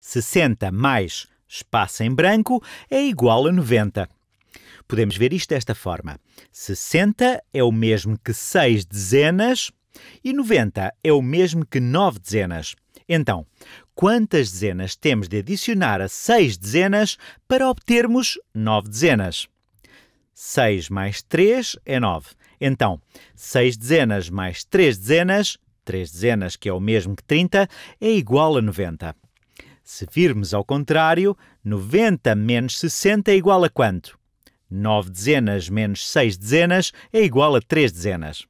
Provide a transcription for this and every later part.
60 mais espaço em branco é igual a 90. Podemos ver isto desta forma. 60 é o mesmo que 6 dezenas e 90 é o mesmo que 9 dezenas. Então, quantas dezenas temos de adicionar a 6 dezenas para obtermos 9 dezenas? 6 mais 3 é 9. Então, 6 dezenas mais 3 dezenas, 3 dezenas que é o mesmo que 30, é igual a 90. Se virmos ao contrário, 90 menos 60 é igual a quanto? 9 dezenas menos 6 dezenas é igual a 3 dezenas.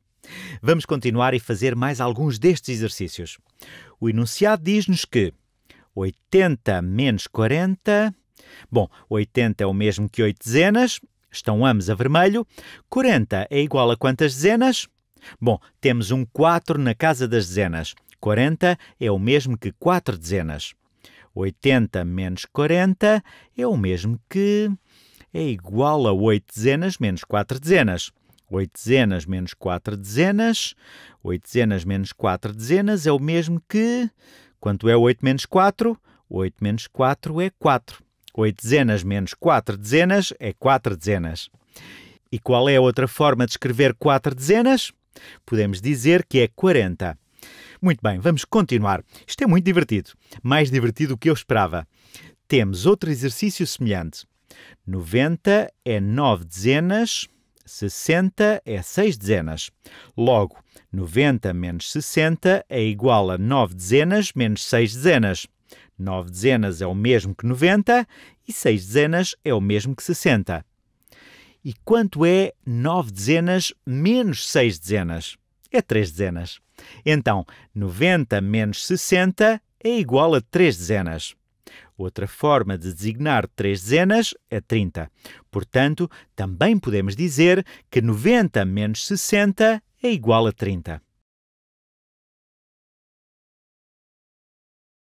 Vamos continuar e fazer mais alguns destes exercícios. O enunciado diz-nos que 80 menos 40. Bom, 80 é o mesmo que 8 dezenas, estão ambos a vermelho. 40 é igual a quantas dezenas? Bom, temos um 4 na casa das dezenas. 40 é o mesmo que 4 dezenas. 80 menos 40 é o mesmo que é igual a 8 dezenas menos 4 dezenas. 8 dezenas menos 4 dezenas. 8 dezenas menos 4 dezenas é o mesmo que. Quanto é 8 menos 4? 8 menos 4 é 4. 8 dezenas menos 4 dezenas é 4 dezenas. E qual é a outra forma de escrever 4 dezenas? Podemos dizer que é 40. Muito bem, vamos continuar. Isto é muito divertido. Mais divertido do que eu esperava. Temos outro exercício semelhante. 90 é 9 dezenas, 60 é 6 dezenas. Logo, 90 menos 60 é igual a 9 dezenas menos 6 dezenas. 9 dezenas é o mesmo que 90 e 6 dezenas é o mesmo que 60. E quanto é 9 dezenas menos 6 dezenas? é 3 dezenas. Então, 90 menos 60 é igual a 3 dezenas. Outra forma de designar 3 dezenas é 30. Portanto, também podemos dizer que 90 menos 60 é igual a 30.